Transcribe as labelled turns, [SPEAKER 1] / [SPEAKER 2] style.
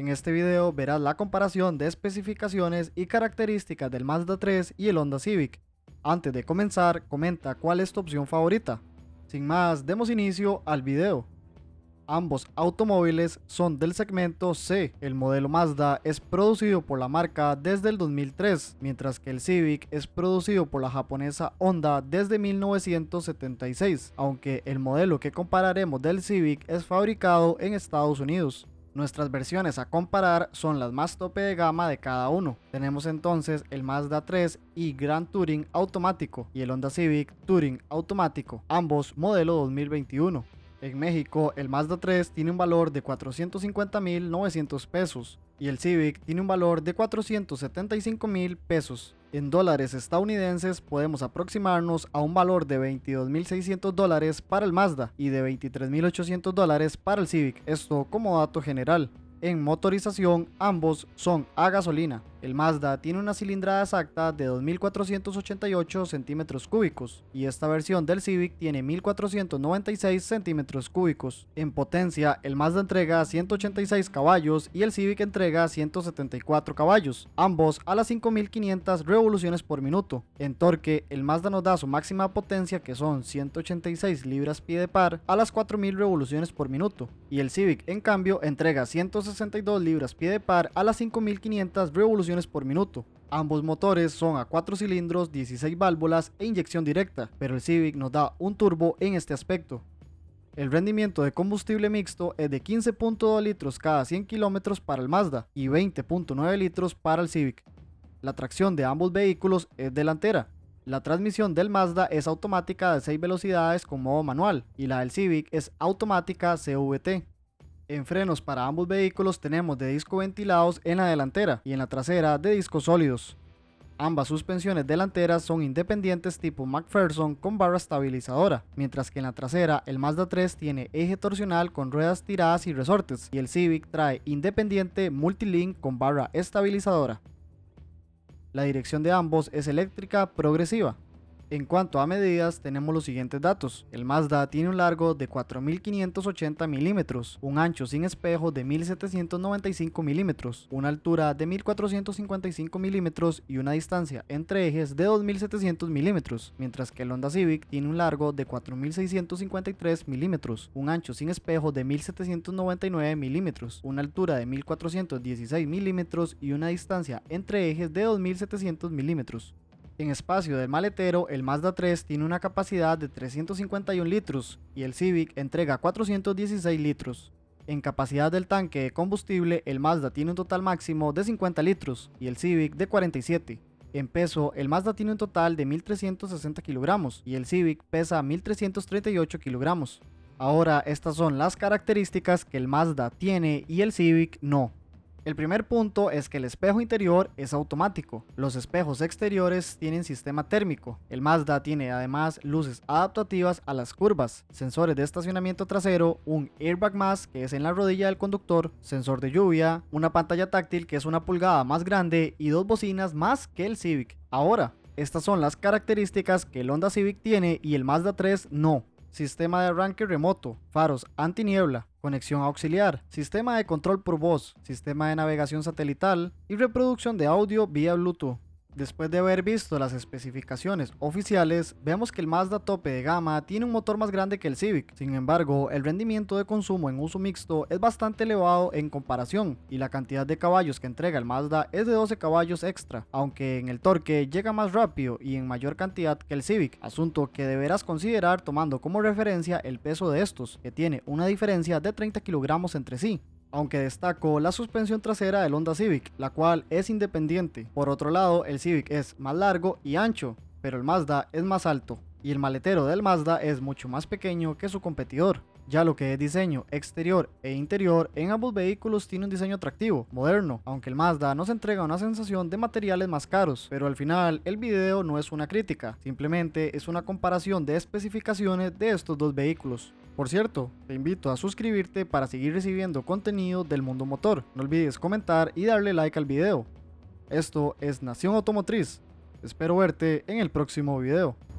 [SPEAKER 1] En este video verás la comparación de especificaciones y características del Mazda 3 y el Honda Civic. Antes de comenzar, comenta cuál es tu opción favorita. Sin más, demos inicio al video. Ambos automóviles son del segmento C. El modelo Mazda es producido por la marca desde el 2003, mientras que el Civic es producido por la japonesa Honda desde 1976, aunque el modelo que compararemos del Civic es fabricado en Estados Unidos. Nuestras versiones a comparar son las más tope de gama de cada uno. Tenemos entonces el Mazda 3 y Grand Touring automático y el Honda Civic Touring automático, ambos modelo 2021. En México, el Mazda 3 tiene un valor de 450.900 pesos y el Civic tiene un valor de 475.000 pesos. En dólares estadounidenses podemos aproximarnos a un valor de 22.600 dólares para el Mazda y de 23.800 dólares para el Civic, esto como dato general. En motorización, ambos son a gasolina. El Mazda tiene una cilindrada exacta de 2.488 centímetros cúbicos y esta versión del Civic tiene 1.496 centímetros cúbicos. En potencia, el Mazda entrega 186 caballos y el Civic entrega 174 caballos, ambos a las 5.500 revoluciones por minuto. En torque, el Mazda nos da su máxima potencia que son 186 libras pie de par a las 4.000 revoluciones por minuto y el Civic en cambio entrega 160 62 libras pie de par a las 5500 revoluciones por minuto. Ambos motores son a 4 cilindros, 16 válvulas e inyección directa, pero el Civic nos da un turbo en este aspecto. El rendimiento de combustible mixto es de 15.2 litros cada 100 kilómetros para el Mazda y 20.9 litros para el Civic. La tracción de ambos vehículos es delantera. La transmisión del Mazda es automática de 6 velocidades con modo manual y la del Civic es automática CVT. En frenos para ambos vehículos tenemos de disco ventilados en la delantera y en la trasera de discos sólidos. Ambas suspensiones delanteras son independientes tipo McPherson con barra estabilizadora, mientras que en la trasera el Mazda 3 tiene eje torsional con ruedas tiradas y resortes y el Civic trae independiente multilink con barra estabilizadora. La dirección de ambos es eléctrica progresiva, en cuanto a medidas, tenemos los siguientes datos. El Mazda tiene un largo de 4.580 milímetros, un ancho sin espejo de 1.795 milímetros, una altura de 1.455 milímetros y una distancia entre ejes de 2.700 milímetros, mientras que el Honda Civic tiene un largo de 4.653 milímetros, un ancho sin espejo de 1.799 milímetros, una altura de 1.416 milímetros y una distancia entre ejes de 2.700 milímetros. En espacio del maletero, el Mazda 3 tiene una capacidad de 351 litros y el Civic entrega 416 litros. En capacidad del tanque de combustible, el Mazda tiene un total máximo de 50 litros y el Civic de 47. En peso, el Mazda tiene un total de 1.360 kilogramos y el Civic pesa 1.338 kilogramos. Ahora, estas son las características que el Mazda tiene y el Civic no. El primer punto es que el espejo interior es automático. Los espejos exteriores tienen sistema térmico. El Mazda tiene además luces adaptativas a las curvas, sensores de estacionamiento trasero, un airbag más que es en la rodilla del conductor, sensor de lluvia, una pantalla táctil que es una pulgada más grande y dos bocinas más que el Civic. Ahora, estas son las características que el Honda Civic tiene y el Mazda 3 no sistema de arranque remoto, faros antiniebla, conexión auxiliar, sistema de control por voz, sistema de navegación satelital y reproducción de audio vía Bluetooth. Después de haber visto las especificaciones oficiales, vemos que el Mazda tope de gama tiene un motor más grande que el Civic, sin embargo el rendimiento de consumo en uso mixto es bastante elevado en comparación y la cantidad de caballos que entrega el Mazda es de 12 caballos extra, aunque en el torque llega más rápido y en mayor cantidad que el Civic, asunto que deberás considerar tomando como referencia el peso de estos, que tiene una diferencia de 30 kilogramos entre sí aunque destacó la suspensión trasera del Honda Civic, la cual es independiente. Por otro lado, el Civic es más largo y ancho, pero el Mazda es más alto, y el maletero del Mazda es mucho más pequeño que su competidor. Ya lo que es diseño exterior e interior en ambos vehículos tiene un diseño atractivo, moderno, aunque el Mazda nos entrega una sensación de materiales más caros, pero al final el video no es una crítica, simplemente es una comparación de especificaciones de estos dos vehículos. Por cierto, te invito a suscribirte para seguir recibiendo contenido del mundo motor. No olvides comentar y darle like al video. Esto es Nación Automotriz. Espero verte en el próximo video.